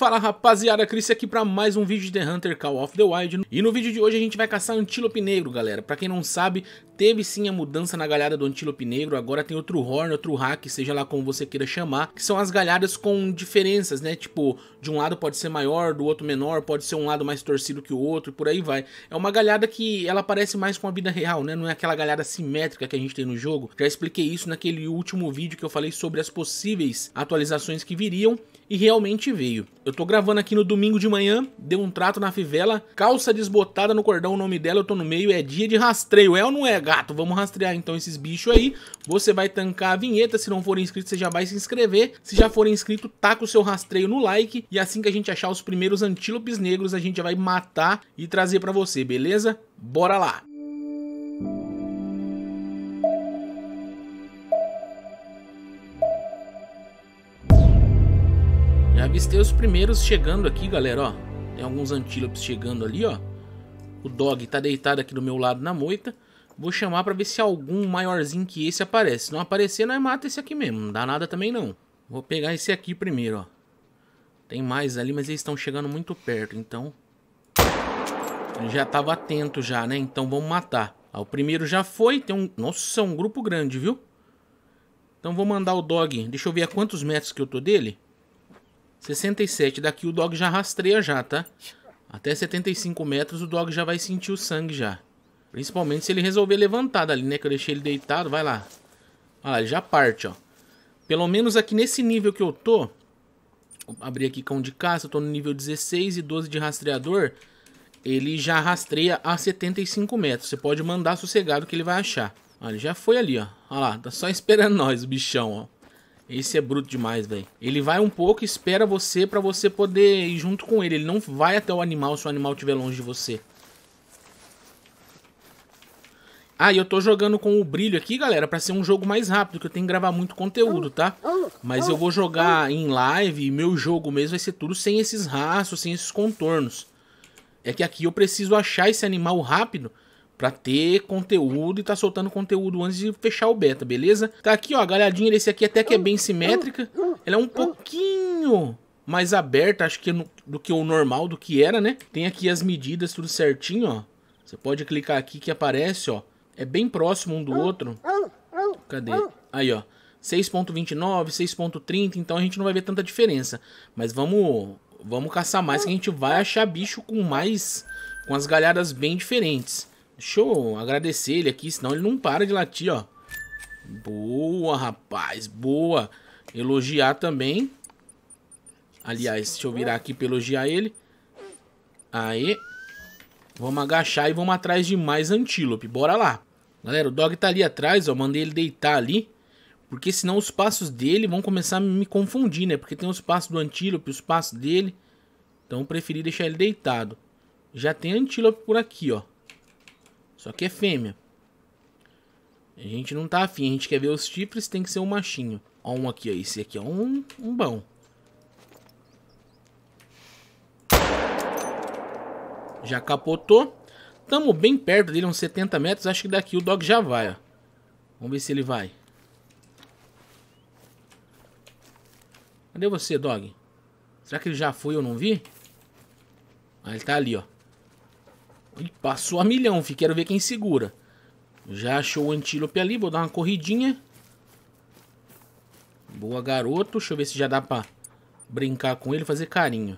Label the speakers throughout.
Speaker 1: Fala rapaziada, Chris aqui para mais um vídeo de The Hunter Call of the Wild E no vídeo de hoje a gente vai caçar antílope negro, galera Para quem não sabe, teve sim a mudança na galhada do antílope negro Agora tem outro horn, outro hack, seja lá como você queira chamar Que são as galhadas com diferenças, né? Tipo, de um lado pode ser maior, do outro menor Pode ser um lado mais torcido que o outro, e por aí vai É uma galhada que ela parece mais com a vida real, né? Não é aquela galhada simétrica que a gente tem no jogo Já expliquei isso naquele último vídeo que eu falei sobre as possíveis atualizações que viriam e realmente veio. Eu tô gravando aqui no domingo de manhã, deu um trato na fivela, calça desbotada no cordão, o nome dela eu tô no meio, é dia de rastreio, é ou não é, gato? Vamos rastrear então esses bichos aí, você vai tancar a vinheta, se não for inscrito você já vai se inscrever, se já for inscrito taca o seu rastreio no like, e assim que a gente achar os primeiros antílopes negros a gente vai matar e trazer pra você, beleza? Bora lá! Já avistei os primeiros chegando aqui, galera, ó. Tem alguns antílopes chegando ali, ó. O dog tá deitado aqui do meu lado na moita. Vou chamar pra ver se algum maiorzinho que esse aparece. Se não aparecer, nós mata esse aqui mesmo. Não dá nada também, não. Vou pegar esse aqui primeiro, ó. Tem mais ali, mas eles estão chegando muito perto, então... Ele já tava atento já, né? Então vamos matar. Ah, o primeiro já foi. Tem um... Nossa, um grupo grande, viu? Então vou mandar o dog. Deixa eu ver a quantos metros que eu tô dele. 67. Daqui o dog já rastreia já, tá? Até 75 metros o dog já vai sentir o sangue já. Principalmente se ele resolver levantar dali, né? Que eu deixei ele deitado. Vai lá. Olha lá, ele já parte, ó. Pelo menos aqui nesse nível que eu tô... Vou abrir aqui cão de caça. Eu tô no nível 16 e 12 de rastreador. Ele já rastreia a 75 metros. Você pode mandar sossegado que ele vai achar. Olha, ele já foi ali, ó. Olha lá, tá só esperando nós, o bichão, ó. Esse é bruto demais, velho. Ele vai um pouco, espera você para você poder ir junto com ele. Ele não vai até o animal se o animal estiver longe de você. Ah, e eu tô jogando com o brilho aqui, galera, para ser um jogo mais rápido, que eu tenho que gravar muito conteúdo, tá? Mas eu vou jogar em live e meu jogo mesmo vai ser tudo sem esses rastros, sem esses contornos. É que aqui eu preciso achar esse animal rápido para ter conteúdo e tá soltando conteúdo antes de fechar o beta, beleza? Tá aqui, ó, a galhadinha desse aqui até que é bem simétrica. Ela é um pouquinho mais aberta, acho que no, do que o normal, do que era, né? Tem aqui as medidas tudo certinho, ó. Você pode clicar aqui que aparece, ó. É bem próximo um do outro. Cadê? Aí, ó. 6.29, 6.30, então a gente não vai ver tanta diferença. Mas vamos, vamos caçar mais que a gente vai achar bicho com mais com as galhadas bem diferentes. Deixa eu agradecer ele aqui, senão ele não para de latir, ó. Boa, rapaz, boa. Elogiar também. Aliás, deixa eu virar aqui pra elogiar ele. Aí. Vamos agachar e vamos atrás de mais antílope. Bora lá. Galera, o dog tá ali atrás, ó. Mandei ele deitar ali. Porque senão os passos dele vão começar a me confundir, né? Porque tem os passos do antílope, os passos dele. Então eu preferi deixar ele deitado. Já tem antílope por aqui, ó. Só que é fêmea. A gente não tá afim, a gente quer ver os chifres, tem que ser um machinho. Ó um aqui, ó. Esse aqui é um, um bom. Já capotou. Tamo bem perto dele, uns 70 metros. Acho que daqui o dog já vai, ó. Vamos ver se ele vai. Cadê você, dog? Será que ele já foi eu não vi? Ah, ele tá ali, ó. Passou a milhão, fi. Quero ver quem segura. Já achou o antílope ali. Vou dar uma corridinha. Boa, garoto. Deixa eu ver se já dá pra brincar com ele fazer carinho.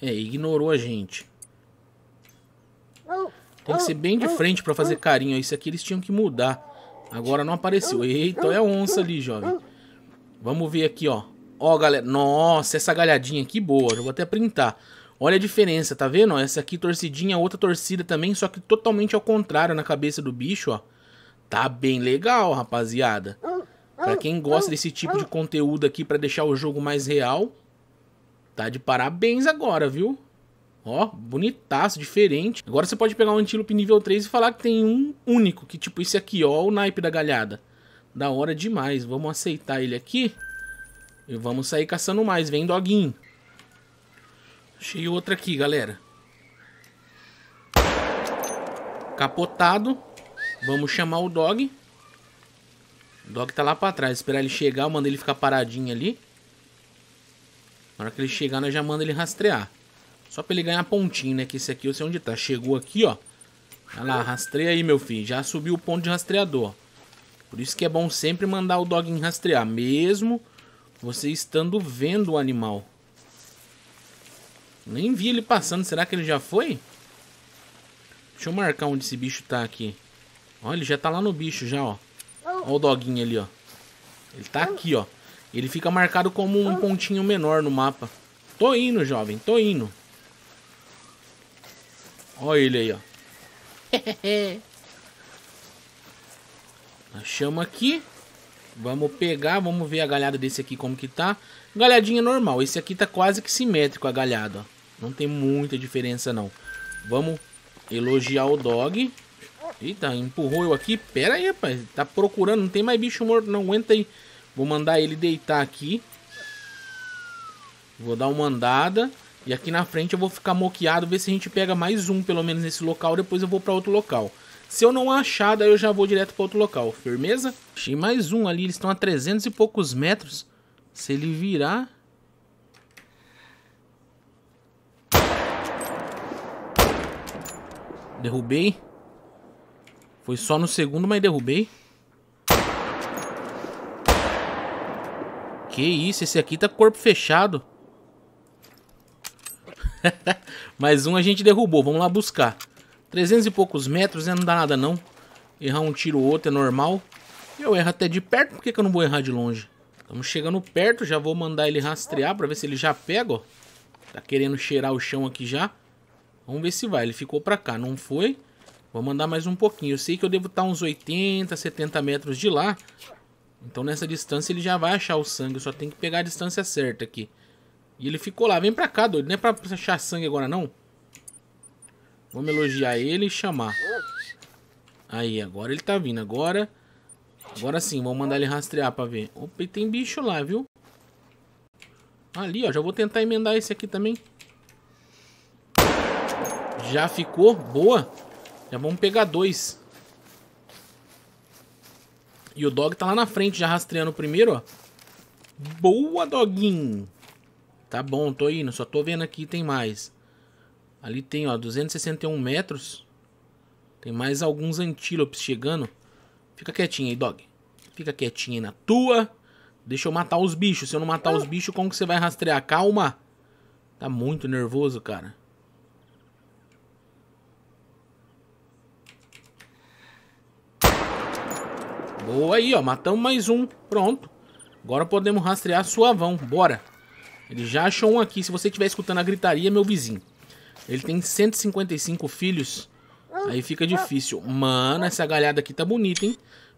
Speaker 1: É, ignorou a gente. Oh, Tem que ser oh, bem de oh, frente pra fazer carinho. Isso aqui eles tinham que mudar. Agora não apareceu. Eita, olha a onça ali, jovem. Vamos ver aqui, ó. Ó, galera. Nossa, essa galhadinha aqui boa. Eu vou até printar. Olha a diferença, tá vendo? Essa aqui torcidinha, outra torcida também, só que totalmente ao contrário na cabeça do bicho, ó. Tá bem legal, rapaziada. Pra quem gosta desse tipo de conteúdo aqui pra deixar o jogo mais real, tá de parabéns agora, viu? Ó, bonitaço, diferente. Agora você pode pegar um antílope nível 3 e falar que tem um único, que tipo esse aqui, ó, o naipe da galhada. Da hora demais. Vamos aceitar ele aqui. E vamos sair caçando mais. Vem, doguinho. Achei outra aqui, galera. Capotado. Vamos chamar o dog. O dog tá lá pra trás. Esperar ele chegar, eu mando ele ficar paradinho ali. Na hora que ele chegar, nós já manda ele rastrear. Só pra ele ganhar pontinho, né? Que esse aqui eu sei onde tá. Chegou aqui, ó. Olha lá, rastreia aí, meu filho. Já subiu o ponto de rastreador. Por isso que é bom sempre mandar o dog rastrear. Mesmo você estando vendo o animal. Nem vi ele passando. Será que ele já foi? Deixa eu marcar onde esse bicho tá aqui. Ó, ele já tá lá no bicho já, ó. Oh. Ó o doguinho ali, ó. Ele tá aqui, ó. Ele fica marcado como um oh. pontinho menor no mapa. Tô indo, jovem. Tô indo. Ó ele aí, ó. Achamos aqui. Vamos pegar, vamos ver a galhada desse aqui como que tá. Galhadinha normal. Esse aqui tá quase que simétrico a galhada, ó. Não tem muita diferença, não. Vamos elogiar o dog. Eita, empurrou eu aqui. Pera aí, rapaz. Tá procurando. Não tem mais bicho morto, não. Aguenta aí. Vou mandar ele deitar aqui. Vou dar uma andada. E aqui na frente eu vou ficar moqueado, ver se a gente pega mais um, pelo menos nesse local. Depois eu vou para outro local. Se eu não achar, daí eu já vou direto para outro local. Firmeza? Achei mais um ali. Eles estão a 300 e poucos metros. Se ele virar... Derrubei. Foi só no segundo, mas derrubei. Que isso, esse aqui tá corpo fechado. mais um a gente derrubou, vamos lá buscar. 300 e poucos metros, né? Não dá nada não. Errar um tiro ou outro é normal. Eu erro até de perto, por que, que eu não vou errar de longe? Estamos chegando perto, já vou mandar ele rastrear pra ver se ele já pega, ó. Tá querendo cheirar o chão aqui já. Vamos ver se vai. Ele ficou pra cá, não foi? Vou mandar mais um pouquinho. Eu sei que eu devo estar uns 80, 70 metros de lá. Então nessa distância ele já vai achar o sangue. Eu só tem que pegar a distância certa aqui. E ele ficou lá. Vem pra cá, doido. Não é pra achar sangue agora, não. Vamos elogiar ele e chamar. Aí, agora ele tá vindo. Agora... Agora sim, vamos mandar ele rastrear pra ver. Opa, e tem bicho lá, viu? Ali, ó. Já vou tentar emendar esse aqui também. Já ficou? Boa. Já vamos pegar dois. E o dog tá lá na frente, já rastreando o primeiro, ó. Boa, doguinho. Tá bom, tô indo. Só tô vendo aqui, tem mais. Ali tem, ó, 261 metros. Tem mais alguns antílopes chegando. Fica quietinho aí, dog. Fica quietinho aí na tua. Deixa eu matar os bichos. Se eu não matar os bichos, como que você vai rastrear? Calma. Tá muito nervoso, cara. Boa aí, ó. Matamos mais um. Pronto. Agora podemos rastrear suavão. Bora. Ele já achou um aqui. Se você estiver escutando a gritaria, meu vizinho. Ele tem 155 filhos. Aí fica difícil. Mano, essa galhada aqui tá bonita, hein?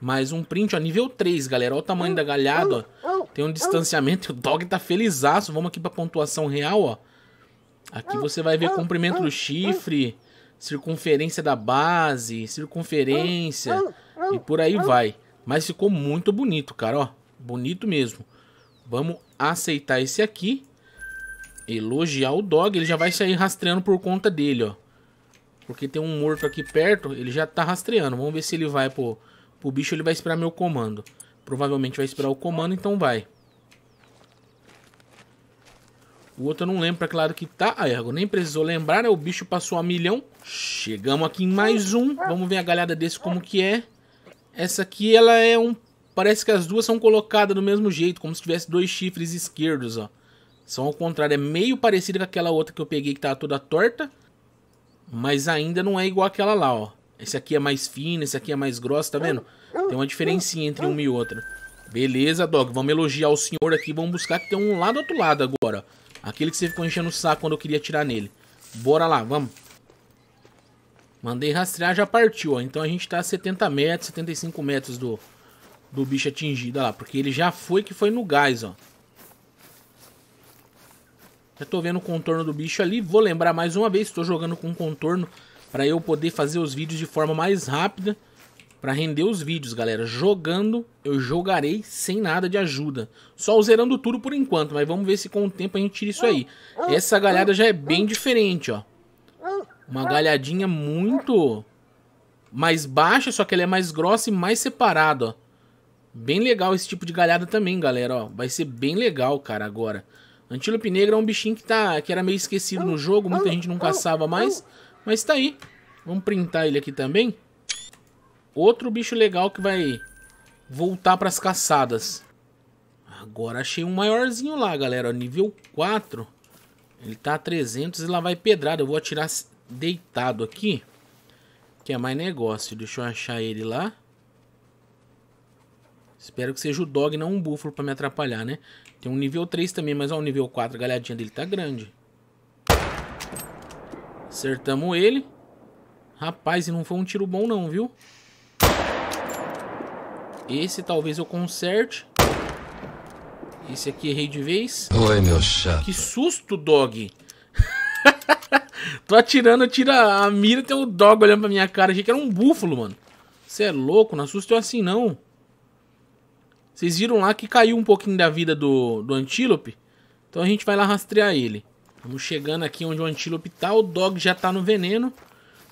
Speaker 1: Mais um print, ó. Nível 3, galera. Olha o tamanho da galhada, ó. Tem um distanciamento. O dog tá felizaço. Vamos aqui pra pontuação real, ó. Aqui você vai ver comprimento do chifre, circunferência da base, circunferência e por aí vai. Mas ficou muito bonito, cara, ó. Bonito mesmo. Vamos aceitar esse aqui. Elogiar o dog. Ele já vai sair rastreando por conta dele, ó. Porque tem um morto aqui perto. Ele já tá rastreando. Vamos ver se ele vai pro, pro bicho. Ele vai esperar meu comando. Provavelmente vai esperar o comando, então vai. O outro eu não lembro pra que lado que tá. Ah, Ergo, nem precisou lembrar, né? O bicho passou a milhão. Chegamos aqui em mais um. Vamos ver a galhada desse como que é. Essa aqui ela é um. Parece que as duas são colocadas do mesmo jeito, como se tivesse dois chifres esquerdos, ó. São ao contrário, é meio parecida com aquela outra que eu peguei que tava tá toda torta, mas ainda não é igual aquela lá, ó. Esse aqui é mais fino, esse aqui é mais grosso, tá vendo? Tem uma diferencinha entre uma e outra. Beleza, Dog, vamos elogiar o senhor aqui, vamos buscar que tem um lado do outro lado agora. Aquele que você ficou enchendo o saco quando eu queria tirar nele. Bora lá, vamos. Mandei rastrear, já partiu, ó. Então a gente tá a 70 metros, 75 metros do, do bicho atingido, ó lá. Porque ele já foi que foi no gás, ó. Já tô vendo o contorno do bicho ali. Vou lembrar mais uma vez, estou jogando com contorno para eu poder fazer os vídeos de forma mais rápida. para render os vídeos, galera. Jogando, eu jogarei sem nada de ajuda. Só zerando tudo por enquanto, mas vamos ver se com o tempo a gente tira isso aí. Essa galhada já é bem diferente, ó. Uma galhadinha muito mais baixa, só que ela é mais grossa e mais separada, ó. Bem legal esse tipo de galhada também, galera, ó. Vai ser bem legal, cara, agora. Antílope negra é um bichinho que, tá, que era meio esquecido no jogo, muita gente não caçava mais, mas tá aí. Vamos printar ele aqui também. Outro bicho legal que vai voltar pras caçadas. Agora achei um maiorzinho lá, galera, ó, nível 4. Ele tá a 300 e lá vai pedrada. Eu vou atirar deitado aqui. Que é mais negócio. Deixa eu achar ele lá. Espero que seja o dog, não um búfalo para me atrapalhar, né? Tem um nível 3 também, mas ó, o nível 4, a galhadinha dele tá grande. Acertamos ele. Rapaz, e não foi um tiro bom não, viu? Esse talvez eu conserte. Esse aqui errei de vez. Oi, meu chato. Que susto, dog. Tô atirando, tira a mira, tem um dog olhando pra minha cara. Achei que era um búfalo, mano. Você é louco, não assusta eu assim, não. Vocês viram lá que caiu um pouquinho da vida do, do antílope. Então a gente vai lá rastrear ele. Estamos chegando aqui onde o antílope tá. O dog já tá no veneno.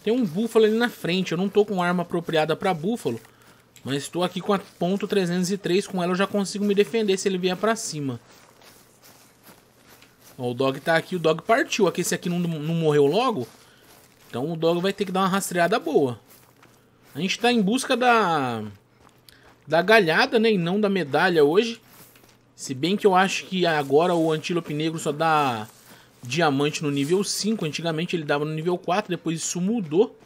Speaker 1: Tem um búfalo ali na frente. Eu não tô com arma apropriada pra búfalo. Mas estou aqui com a ponto .303. Com ela eu já consigo me defender se ele vier pra cima. Ó, o dog tá aqui, o dog partiu. Aqui, esse aqui não, não morreu logo. Então o dog vai ter que dar uma rastreada boa. A gente tá em busca da... Da galhada, né? E não da medalha hoje. Se bem que eu acho que agora o antílope negro só dá diamante no nível 5. Antigamente ele dava no nível 4, depois isso mudou.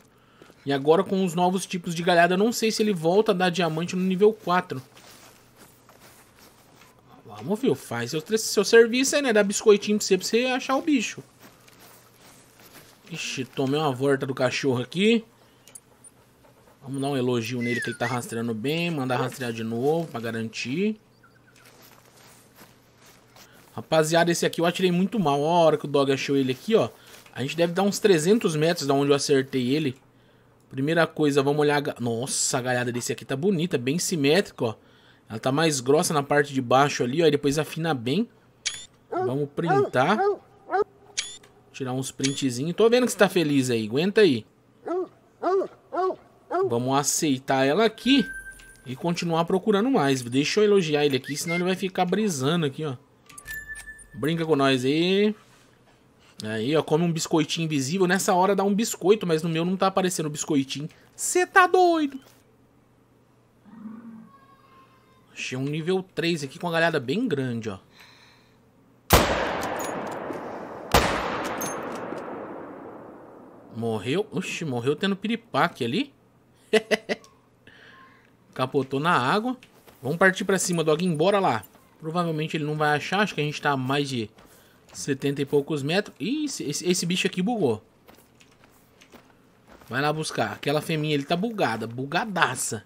Speaker 1: E agora com os novos tipos de galhada, não sei se ele volta a dar diamante no nível 4. Vamos, viu? Faz seu, seu serviço aí, né? Dá biscoitinho pra você, pra você achar o bicho. Ixi, tomei uma volta do cachorro aqui. Vamos dar um elogio nele que ele tá rastreando bem. Mandar rastrear de novo pra garantir. Rapaziada, esse aqui eu atirei muito mal. Ó, a hora que o dog achou ele aqui, ó. A gente deve dar uns 300 metros da onde eu acertei ele. Primeira coisa, vamos olhar... A... Nossa, a galhada desse aqui tá bonita, bem simétrico, ó. Ela tá mais grossa na parte de baixo ali, ó. E depois afina bem. Vamos printar. Tirar uns printzinhos. Tô vendo que você tá feliz aí. Aguenta aí. Vamos aceitar ela aqui. E continuar procurando mais. Deixa eu elogiar ele aqui, senão ele vai ficar brisando aqui, ó. Brinca com nós aí. Aí, ó, come um biscoitinho invisível. Nessa hora dá um biscoito, mas no meu não tá aparecendo biscoitinho. Você tá doido? Achei um nível 3 aqui com uma galhada bem grande, ó. Morreu. Oxi, morreu tendo piripaque ali. Capotou na água. Vamos partir pra cima, alguém, bora lá. Provavelmente ele não vai achar. Acho que a gente tá a mais de 70 e poucos metros. Ih, esse, esse bicho aqui bugou. Vai lá buscar. Aquela fêmea ele tá bugada. Bugadaça.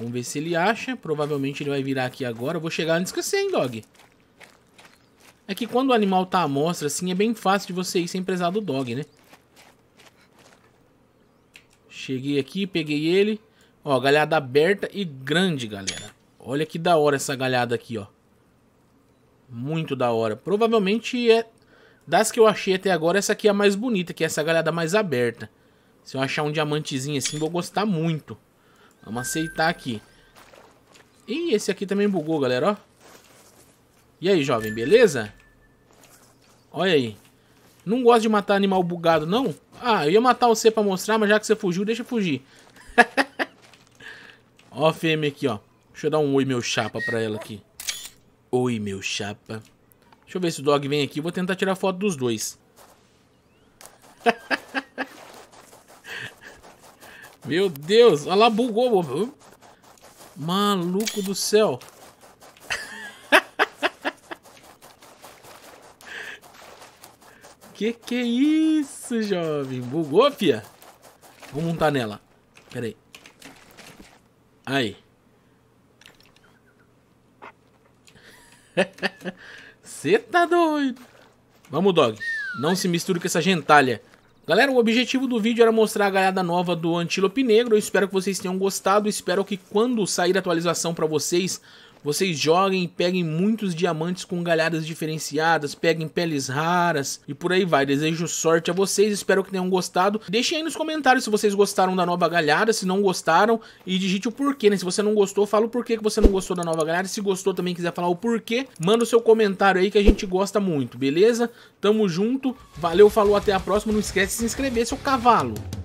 Speaker 1: Vamos ver se ele acha. Provavelmente ele vai virar aqui agora. vou chegar antes que você, hein, dog? É que quando o animal tá à mostra, assim, é bem fácil de você ir sem prezar do dog, né? Cheguei aqui, peguei ele. Ó, galhada aberta e grande, galera. Olha que da hora essa galhada aqui, ó. Muito da hora. Provavelmente é... Das que eu achei até agora, essa aqui é a mais bonita, que é essa galhada mais aberta. Se eu achar um diamantezinho assim, vou gostar muito. Vamos aceitar aqui. Ih, esse aqui também bugou, galera, ó. E aí, jovem, beleza? Olha aí. Não gosto de matar animal bugado, não? Ah, eu ia matar você pra mostrar, mas já que você fugiu, deixa eu fugir. ó a fêmea aqui, ó. Deixa eu dar um oi, meu chapa, pra ela aqui. Oi, meu chapa. Deixa eu ver se o dog vem aqui. Vou tentar tirar foto dos dois. Meu Deus, olha lá, bugou. Mano. Maluco do céu. que que é isso, jovem? Bugou, fia? Vou montar nela. Pera aí. Aí. Você tá doido. Vamos, dog. Não se misture com essa gentalha. Galera, o objetivo do vídeo era mostrar a galhada nova do Antílope Negro. Eu espero que vocês tenham gostado. espero que quando sair a atualização para vocês, vocês joguem e peguem muitos diamantes com galhadas diferenciadas, peguem peles raras e por aí vai. Desejo sorte a vocês, espero que tenham gostado. Deixem aí nos comentários se vocês gostaram da nova galhada, se não gostaram e digite o porquê, né? Se você não gostou, fala o porquê que você não gostou da nova galhada. Se gostou também quiser falar o porquê, manda o seu comentário aí que a gente gosta muito, beleza? Tamo junto, valeu, falou, até a próxima. Não esquece de se inscrever, seu cavalo!